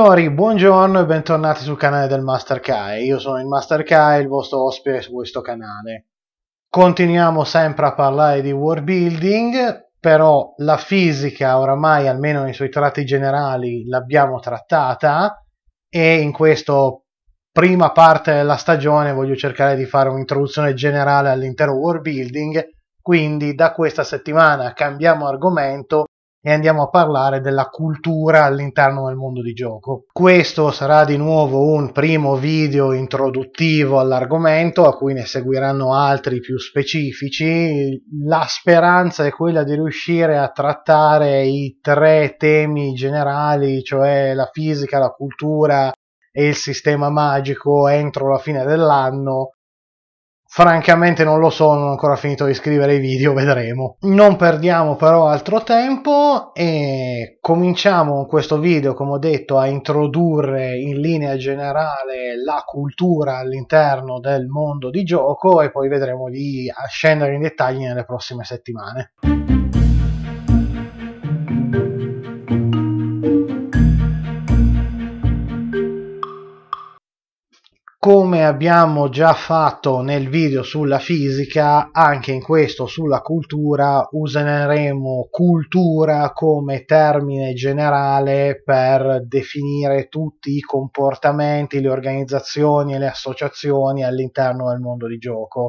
Signori, buongiorno e bentornati sul canale del Master Kai. Io sono il Master Kai, il vostro ospite su questo canale. Continuiamo sempre a parlare di world building, però la fisica oramai, almeno nei suoi tratti generali, l'abbiamo trattata e in questa prima parte della stagione voglio cercare di fare un'introduzione generale all'intero world building, quindi da questa settimana cambiamo argomento e andiamo a parlare della cultura all'interno del mondo di gioco. Questo sarà di nuovo un primo video introduttivo all'argomento, a cui ne seguiranno altri più specifici. La speranza è quella di riuscire a trattare i tre temi generali, cioè la fisica, la cultura e il sistema magico, entro la fine dell'anno Francamente non lo so, non ho ancora finito di scrivere i video, vedremo. Non perdiamo però altro tempo e cominciamo questo video, come ho detto, a introdurre in linea generale la cultura all'interno del mondo di gioco e poi vedremo di scendere in dettagli nelle prossime settimane. come abbiamo già fatto nel video sulla fisica, anche in questo sulla cultura useremo cultura come termine generale per definire tutti i comportamenti, le organizzazioni e le associazioni all'interno del mondo di gioco.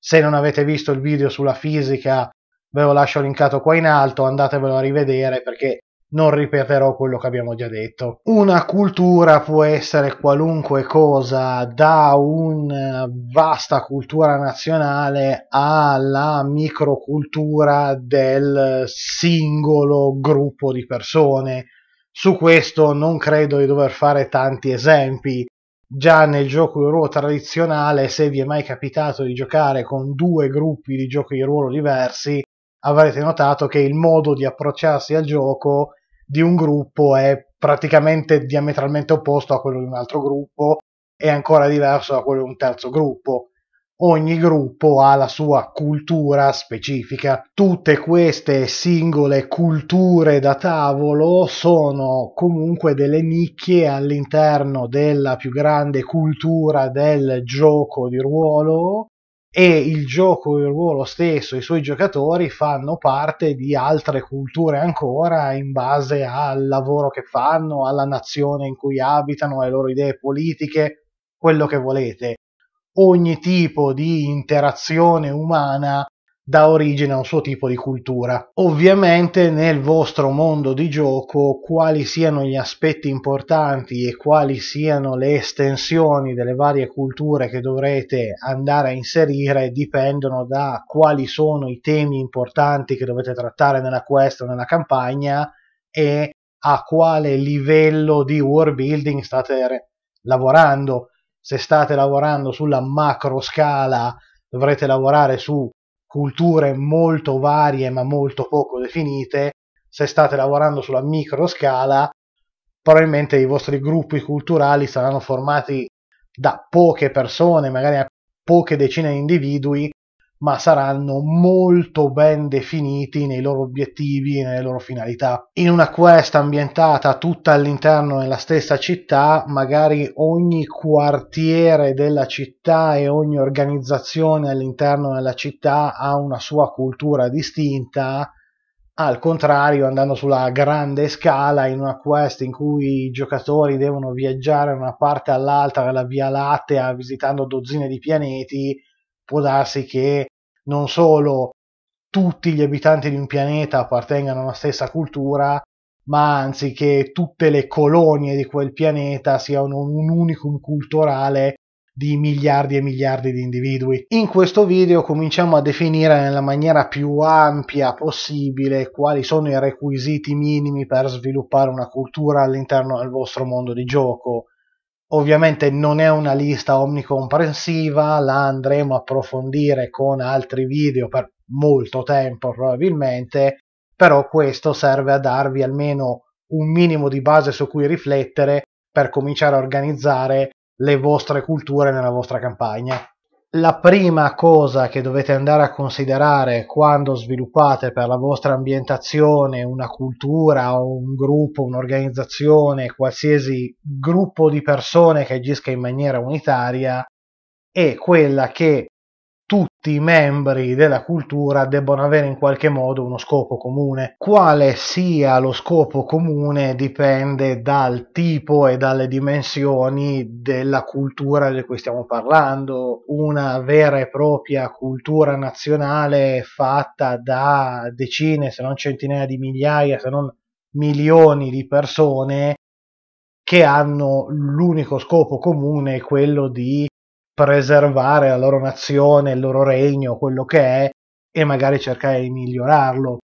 Se non avete visto il video sulla fisica, ve lo lascio linkato qua in alto, andatevelo a rivedere perché non ripeterò quello che abbiamo già detto. Una cultura può essere qualunque cosa, da una eh, vasta cultura nazionale alla microcultura del singolo gruppo di persone. Su questo non credo di dover fare tanti esempi. Già nel gioco di ruolo tradizionale, se vi è mai capitato di giocare con due gruppi di giochi di ruolo diversi, avrete notato che il modo di approcciarsi al gioco di un gruppo è praticamente diametralmente opposto a quello di un altro gruppo e ancora diverso da quello di un terzo gruppo. Ogni gruppo ha la sua cultura specifica. Tutte queste singole culture da tavolo sono comunque delle nicchie all'interno della più grande cultura del gioco di ruolo e il gioco, il ruolo stesso, i suoi giocatori fanno parte di altre culture ancora in base al lavoro che fanno, alla nazione in cui abitano, alle loro idee politiche, quello che volete. Ogni tipo di interazione umana dà origine a un suo tipo di cultura. Ovviamente nel vostro mondo di gioco quali siano gli aspetti importanti e quali siano le estensioni delle varie culture che dovrete andare a inserire dipendono da quali sono i temi importanti che dovete trattare nella quest o nella campagna e a quale livello di world building state lavorando. Se state lavorando sulla macro scala dovrete lavorare su culture molto varie ma molto poco definite, se state lavorando sulla microscala, probabilmente i vostri gruppi culturali saranno formati da poche persone, magari a poche decine di individui ma saranno molto ben definiti nei loro obiettivi e nelle loro finalità. In una quest ambientata tutta all'interno della stessa città, magari ogni quartiere della città e ogni organizzazione all'interno della città ha una sua cultura distinta. Al contrario, andando sulla grande scala, in una quest in cui i giocatori devono viaggiare da una parte all'altra della Via Lattea visitando dozzine di pianeti, può darsi che non solo tutti gli abitanti di un pianeta appartengano alla stessa cultura, ma anzi che tutte le colonie di quel pianeta siano un unicum culturale di miliardi e miliardi di individui. In questo video cominciamo a definire nella maniera più ampia possibile quali sono i requisiti minimi per sviluppare una cultura all'interno del vostro mondo di gioco. Ovviamente non è una lista omnicomprensiva, la andremo a approfondire con altri video per molto tempo probabilmente, però questo serve a darvi almeno un minimo di base su cui riflettere per cominciare a organizzare le vostre culture nella vostra campagna la prima cosa che dovete andare a considerare quando sviluppate per la vostra ambientazione una cultura o un gruppo, un'organizzazione, qualsiasi gruppo di persone che agisca in maniera unitaria è quella che tutti i membri della cultura debbono avere in qualche modo uno scopo comune. Quale sia lo scopo comune dipende dal tipo e dalle dimensioni della cultura di cui stiamo parlando. Una vera e propria cultura nazionale fatta da decine, se non centinaia di migliaia, se non milioni di persone che hanno l'unico scopo comune, quello di preservare la loro nazione, il loro regno, quello che è, e magari cercare di migliorarlo.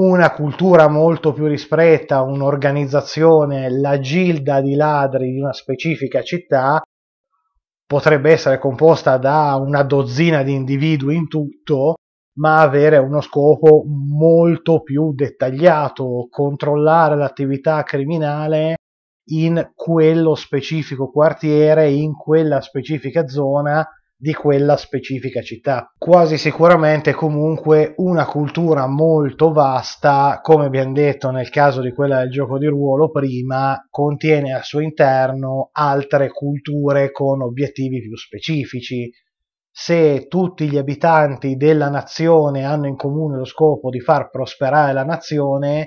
Una cultura molto più rispretta, un'organizzazione, la gilda di ladri di una specifica città, potrebbe essere composta da una dozzina di individui in tutto, ma avere uno scopo molto più dettagliato, controllare l'attività criminale in quello specifico quartiere, in quella specifica zona di quella specifica città. Quasi sicuramente comunque una cultura molto vasta, come abbiamo detto nel caso di quella del gioco di ruolo prima, contiene al suo interno altre culture con obiettivi più specifici. Se tutti gli abitanti della nazione hanno in comune lo scopo di far prosperare la nazione,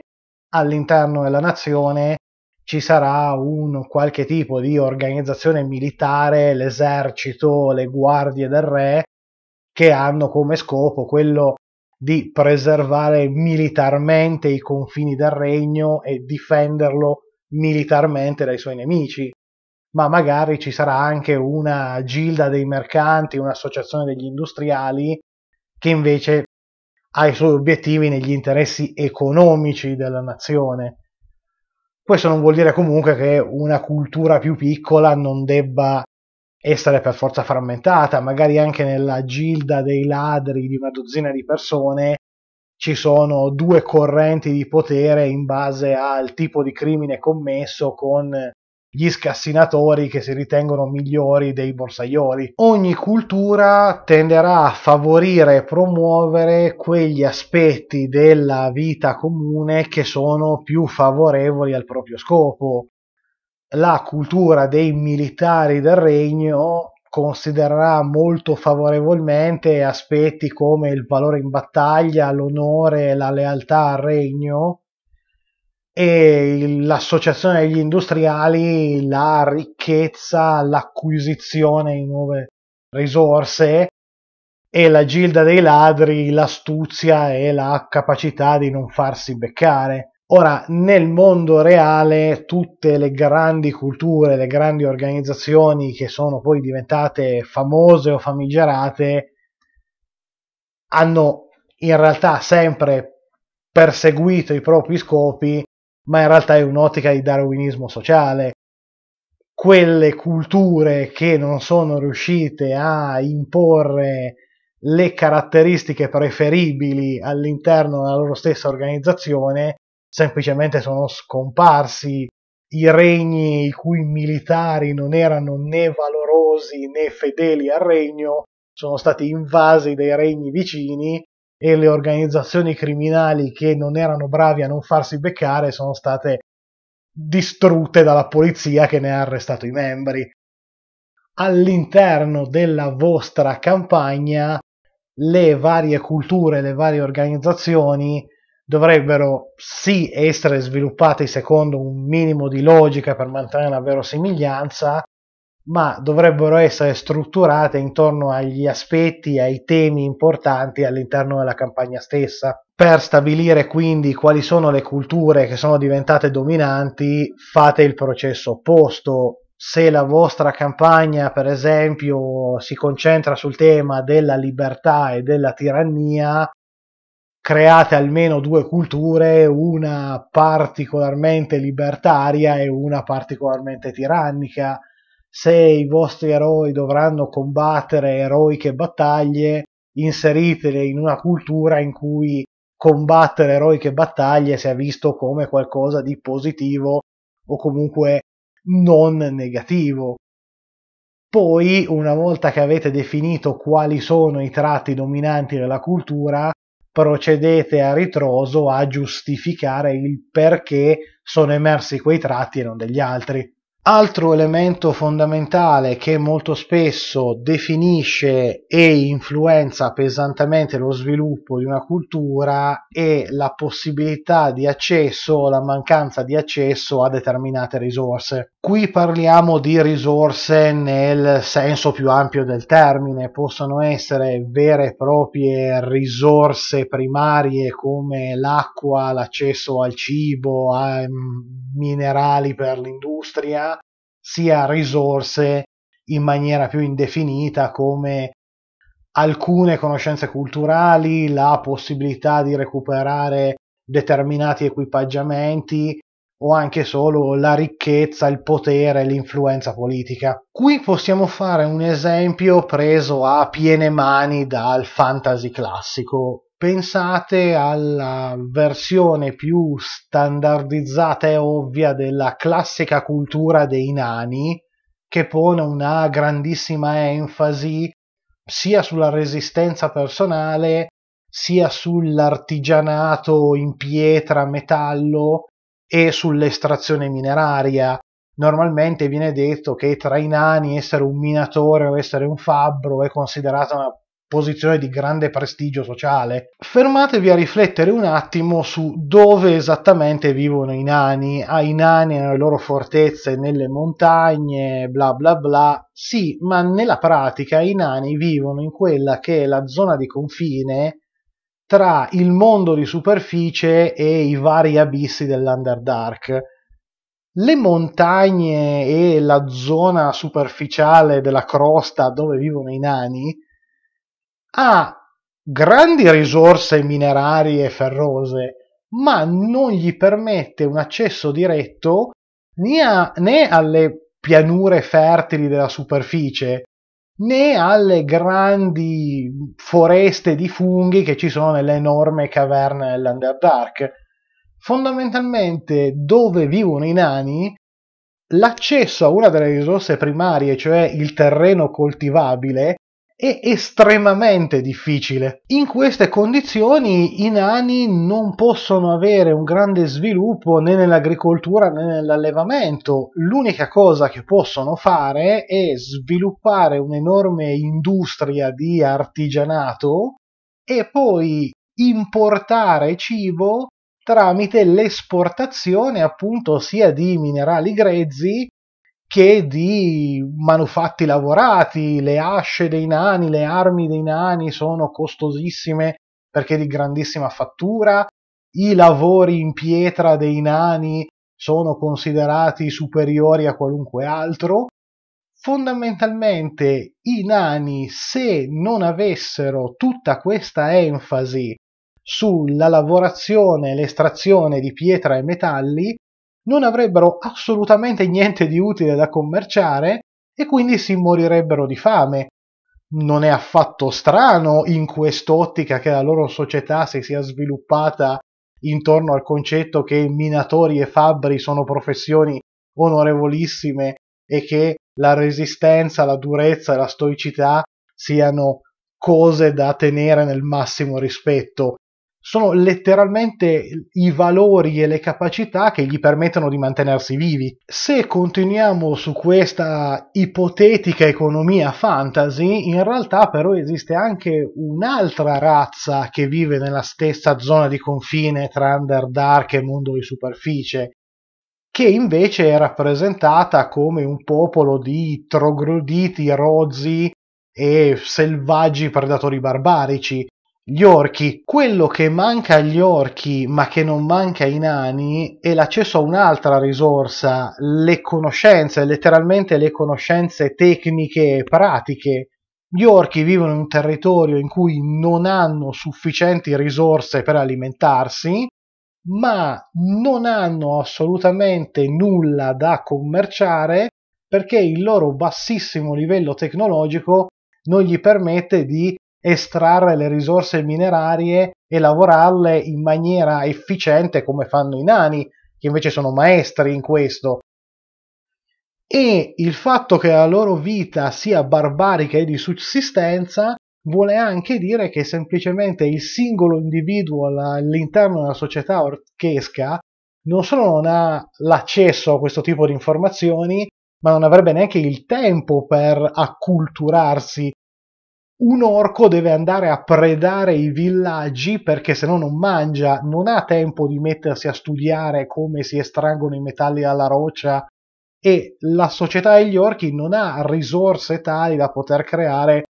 all'interno della nazione ci sarà un qualche tipo di organizzazione militare, l'esercito, le guardie del re, che hanno come scopo quello di preservare militarmente i confini del regno e difenderlo militarmente dai suoi nemici. Ma magari ci sarà anche una gilda dei mercanti, un'associazione degli industriali che invece ha i suoi obiettivi negli interessi economici della nazione questo non vuol dire comunque che una cultura più piccola non debba essere per forza frammentata, magari anche nella gilda dei ladri di una dozzina di persone ci sono due correnti di potere in base al tipo di crimine commesso con gli scassinatori che si ritengono migliori dei borsaioli. Ogni cultura tenderà a favorire e promuovere quegli aspetti della vita comune che sono più favorevoli al proprio scopo. La cultura dei militari del regno considererà molto favorevolmente aspetti come il valore in battaglia, l'onore, e la lealtà al regno, e l'associazione degli industriali, la ricchezza, l'acquisizione di nuove risorse e la gilda dei ladri, l'astuzia e la capacità di non farsi beccare. Ora, nel mondo reale, tutte le grandi culture, le grandi organizzazioni che sono poi diventate famose o famigerate, hanno in realtà sempre perseguito i propri scopi ma in realtà è un'ottica di darwinismo sociale. Quelle culture che non sono riuscite a imporre le caratteristiche preferibili all'interno della loro stessa organizzazione, semplicemente sono scomparsi i regni i cui militari non erano né valorosi né fedeli al regno, sono stati invasi dai regni vicini e le organizzazioni criminali che non erano bravi a non farsi beccare sono state distrutte dalla polizia che ne ha arrestato i membri. All'interno della vostra campagna le varie culture, le varie organizzazioni dovrebbero sì essere sviluppate secondo un minimo di logica per mantenere la verosimiglianza, ma dovrebbero essere strutturate intorno agli aspetti, ai temi importanti all'interno della campagna stessa. Per stabilire quindi quali sono le culture che sono diventate dominanti, fate il processo opposto. Se la vostra campagna, per esempio, si concentra sul tema della libertà e della tirannia, create almeno due culture, una particolarmente libertaria e una particolarmente tirannica se i vostri eroi dovranno combattere eroiche battaglie, inseritele in una cultura in cui combattere eroiche battaglie sia visto come qualcosa di positivo o comunque non negativo. Poi, una volta che avete definito quali sono i tratti dominanti della cultura, procedete a ritroso a giustificare il perché sono emersi quei tratti e non degli altri. Altro elemento fondamentale che molto spesso definisce e influenza pesantemente lo sviluppo di una cultura è la possibilità di accesso o la mancanza di accesso a determinate risorse. Qui parliamo di risorse nel senso più ampio del termine, possono essere vere e proprie risorse primarie come l'acqua, l'accesso al cibo, a mm, minerali per l'industria sia risorse in maniera più indefinita come alcune conoscenze culturali, la possibilità di recuperare determinati equipaggiamenti o anche solo la ricchezza, il potere, l'influenza politica. Qui possiamo fare un esempio preso a piene mani dal fantasy classico pensate alla versione più standardizzata e ovvia della classica cultura dei nani, che pone una grandissima enfasi sia sulla resistenza personale, sia sull'artigianato in pietra, metallo e sull'estrazione mineraria. Normalmente viene detto che tra i nani essere un minatore o essere un fabbro è considerata una posizione di grande prestigio sociale, fermatevi a riflettere un attimo su dove esattamente vivono i nani. Ah, i nani hanno le loro fortezze nelle montagne, bla bla bla. Sì, ma nella pratica i nani vivono in quella che è la zona di confine tra il mondo di superficie e i vari abissi dell'Underdark. Le montagne e la zona superficiale della crosta dove vivono i nani ha grandi risorse minerarie e ferrose, ma non gli permette un accesso diretto né, alle pianure fertili della superficie né alle grandi foreste di funghi che ci sono nelle enorme caverne dell'Underdark. Fondamentalmente, dove vivono i nani, l'accesso a una delle risorse primarie, cioè il terreno coltivabile, è estremamente difficile. In queste condizioni i nani non possono avere un grande sviluppo né nell'agricoltura né nell'allevamento. L'unica cosa che possono fare è sviluppare un'enorme industria di artigianato e poi importare cibo tramite l'esportazione appunto sia di minerali grezzi che di manufatti lavorati, le asce dei nani, le armi dei nani sono costosissime perché di grandissima fattura, i lavori in pietra dei nani sono considerati superiori a qualunque altro. Fondamentalmente i nani, se non avessero tutta questa enfasi sulla lavorazione e l'estrazione di pietra e metalli, non avrebbero assolutamente niente di utile da commerciare e quindi si morirebbero di fame. Non è affatto strano in quest'ottica che la loro società si sia sviluppata intorno al concetto che minatori e fabbri sono professioni onorevolissime e che la resistenza, la durezza e la stoicità siano cose da tenere nel massimo rispetto sono letteralmente i valori e le capacità che gli permettono di mantenersi vivi. Se continuiamo su questa ipotetica economia fantasy, in realtà però esiste anche un'altra razza che vive nella stessa zona di confine tra Underdark e mondo di superficie, che invece è rappresentata come un popolo di trogloditi, rozzi e selvaggi predatori barbarici gli orchi. Quello che manca agli orchi, ma che non manca ai nani, è l'accesso a un'altra risorsa, le conoscenze, letteralmente le conoscenze tecniche e pratiche. Gli orchi vivono in un territorio in cui non hanno sufficienti risorse per alimentarsi, ma non hanno assolutamente nulla da commerciare perché il loro bassissimo livello tecnologico non gli permette di estrarre le risorse minerarie e lavorarle in maniera efficiente come fanno i nani, che invece sono maestri in questo. E il fatto che la loro vita sia barbarica e di sussistenza vuole anche dire che semplicemente il singolo individuo all'interno della società orchesca non solo non ha l'accesso a questo tipo di informazioni, ma non avrebbe neanche il tempo per acculturarsi un orco deve andare a predare i villaggi perché se no non mangia, non ha tempo di mettersi a studiare come si estraggono i metalli dalla roccia e la società degli orchi non ha risorse tali da poter creare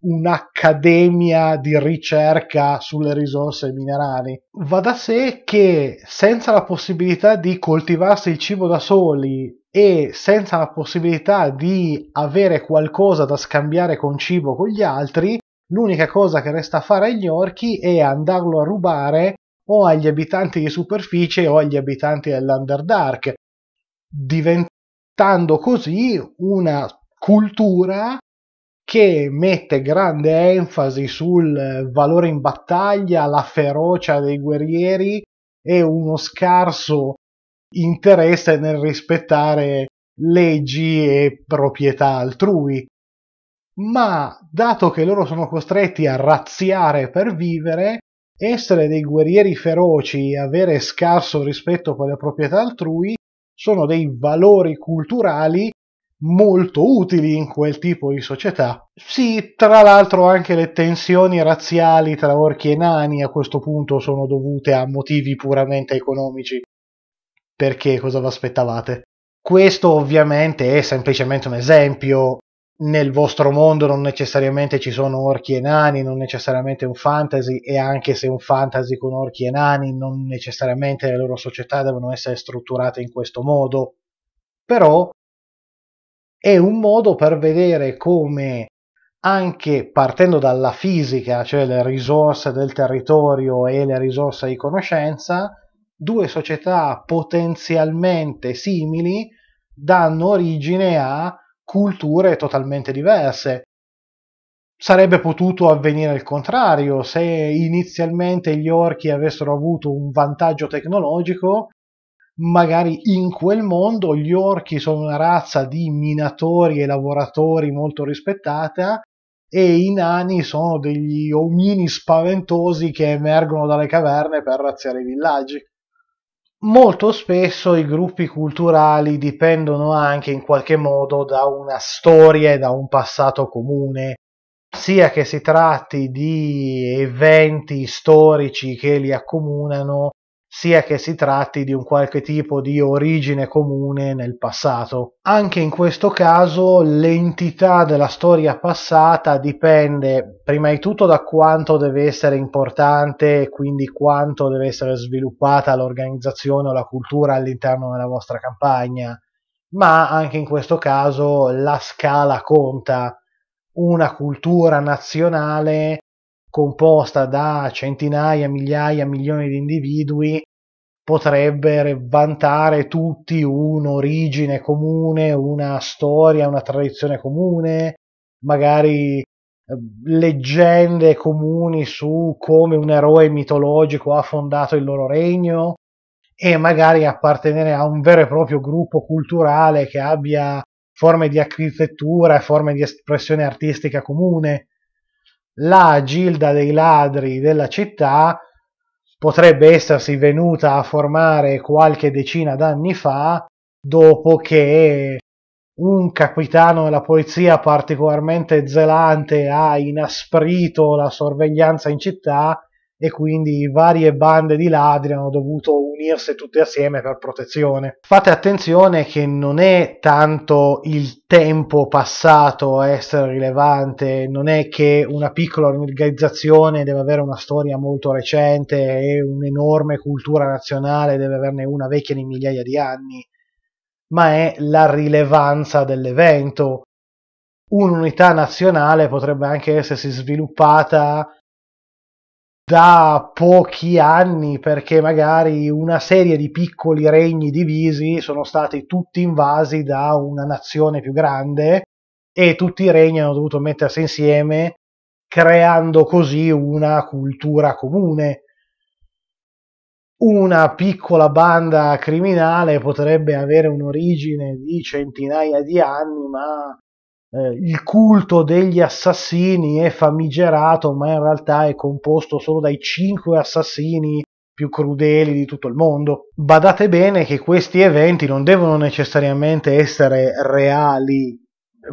un'accademia di ricerca sulle risorse minerali. Va da sé che senza la possibilità di coltivarsi il cibo da soli e senza la possibilità di avere qualcosa da scambiare con cibo con gli altri, l'unica cosa che resta a fare agli orchi è andarlo a rubare o agli abitanti di superficie o agli abitanti dell'Underdark, diventando così una cultura che mette grande enfasi sul valore in battaglia, la ferocia dei guerrieri e uno scarso interesse nel rispettare leggi e proprietà altrui. Ma dato che loro sono costretti a razziare per vivere, essere dei guerrieri feroci e avere scarso rispetto per le proprietà altrui sono dei valori culturali molto utili in quel tipo di società. Sì, tra l'altro anche le tensioni razziali tra orchi e nani a questo punto sono dovute a motivi puramente economici perché cosa vi aspettavate? Questo ovviamente è semplicemente un esempio, nel vostro mondo non necessariamente ci sono orchi e nani, non necessariamente un fantasy e anche se un fantasy con orchi e nani non necessariamente le loro società devono essere strutturate in questo modo, però è un modo per vedere come anche partendo dalla fisica, cioè le risorse del territorio e le risorse di conoscenza, due società potenzialmente simili danno origine a culture totalmente diverse. Sarebbe potuto avvenire il contrario, se inizialmente gli orchi avessero avuto un vantaggio tecnologico, magari in quel mondo gli orchi sono una razza di minatori e lavoratori molto rispettata e i nani sono degli omini spaventosi che emergono dalle caverne per razziare i villaggi molto spesso i gruppi culturali dipendono anche in qualche modo da una storia e da un passato comune, sia che si tratti di eventi storici che li accomunano, sia che si tratti di un qualche tipo di origine comune nel passato. Anche in questo caso l'entità della storia passata dipende prima di tutto da quanto deve essere importante e quindi quanto deve essere sviluppata l'organizzazione o la cultura all'interno della vostra campagna, ma anche in questo caso la scala conta. Una cultura nazionale composta da centinaia, migliaia, milioni di individui potrebbe vantare tutti un'origine comune, una storia, una tradizione comune, magari ehm, leggende comuni su come un eroe mitologico ha fondato il loro regno e magari appartenere a un vero e proprio gruppo culturale che abbia forme di architettura e forme di espressione artistica comune la gilda dei ladri della città potrebbe essersi venuta a formare qualche decina d'anni fa dopo che un capitano della polizia particolarmente zelante ha inasprito la sorveglianza in città e quindi varie bande di ladri hanno dovuto unirsi tutte assieme per protezione. Fate attenzione che non è tanto il tempo passato a essere rilevante, non è che una piccola organizzazione deve avere una storia molto recente e un'enorme cultura nazionale deve averne una vecchia di migliaia di anni, ma è la rilevanza dell'evento. Un'unità nazionale potrebbe anche essersi sviluppata da pochi anni perché magari una serie di piccoli regni divisi sono stati tutti invasi da una nazione più grande e tutti i regni hanno dovuto mettersi insieme creando così una cultura comune. Una piccola banda criminale potrebbe avere un'origine di centinaia di anni, ma eh, il culto degli assassini è famigerato, ma in realtà è composto solo dai cinque assassini più crudeli di tutto il mondo. Badate bene che questi eventi non devono necessariamente essere reali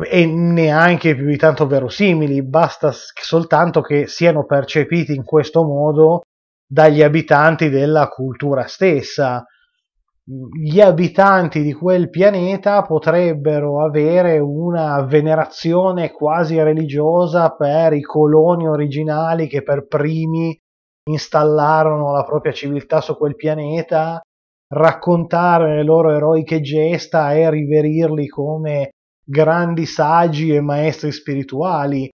e neanche più di tanto verosimili, basta soltanto che siano percepiti in questo modo dagli abitanti della cultura stessa gli abitanti di quel pianeta potrebbero avere una venerazione quasi religiosa per i coloni originali che per primi installarono la propria civiltà su quel pianeta, raccontare le loro eroiche gesta e riverirli come grandi saggi e maestri spirituali.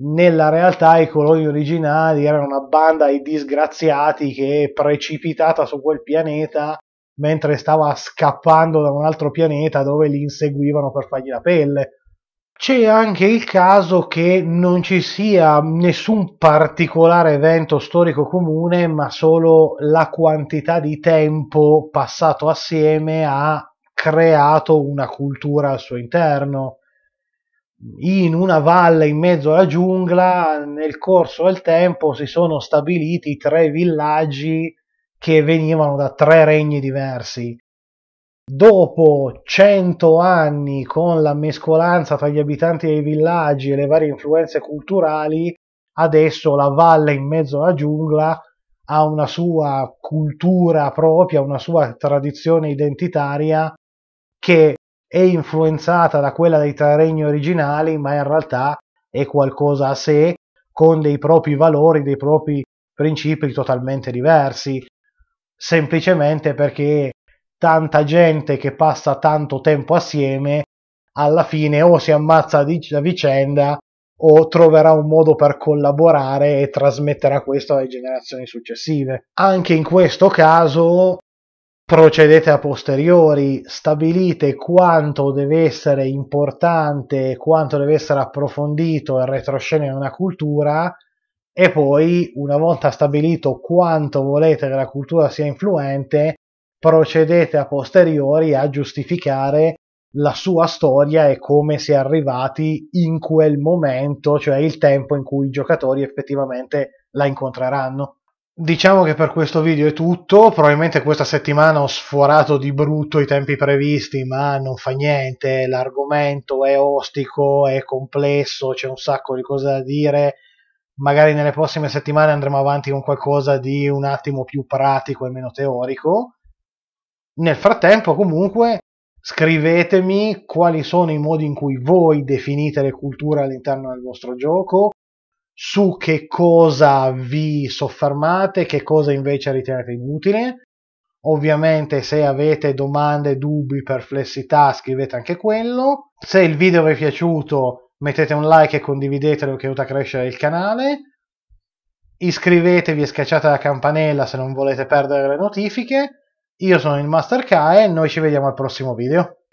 Nella realtà i coloni originali erano una banda di disgraziati che precipitata su quel pianeta mentre stava scappando da un altro pianeta dove li inseguivano per fargli la pelle. C'è anche il caso che non ci sia nessun particolare evento storico comune, ma solo la quantità di tempo passato assieme ha creato una cultura al suo interno. In una valle in mezzo alla giungla, nel corso del tempo si sono stabiliti tre villaggi che venivano da tre regni diversi. Dopo cento anni, con la mescolanza tra gli abitanti dei villaggi e le varie influenze culturali, adesso la valle in mezzo alla giungla ha una sua cultura propria, una sua tradizione identitaria che è influenzata da quella dei tre regni originali, ma in realtà è qualcosa a sé, con dei propri valori, dei propri principi totalmente diversi semplicemente perché tanta gente che passa tanto tempo assieme alla fine o si ammazza a vicenda o troverà un modo per collaborare e trasmetterà questo alle generazioni successive. Anche in questo caso procedete a posteriori, stabilite quanto deve essere importante, quanto deve essere approfondito il retroscena in una cultura e poi una volta stabilito quanto volete che la cultura sia influente, procedete a posteriori a giustificare la sua storia e come si è arrivati in quel momento, cioè il tempo in cui i giocatori effettivamente la incontreranno. Diciamo che per questo video è tutto, probabilmente questa settimana ho sforato di brutto i tempi previsti, ma non fa niente, l'argomento è ostico, è complesso, c'è un sacco di cose da dire, magari nelle prossime settimane andremo avanti con qualcosa di un attimo più pratico e meno teorico. Nel frattempo, comunque, scrivetemi quali sono i modi in cui voi definite le culture all'interno del vostro gioco, su che cosa vi soffermate, che cosa invece ritenete inutile. Ovviamente se avete domande, dubbi, perplessità, scrivete anche quello. Se il video vi è piaciuto, mettete un like e condividetelo che aiuta a crescere il canale, iscrivetevi e schiacciate la campanella se non volete perdere le notifiche, io sono il Master Kae e noi ci vediamo al prossimo video.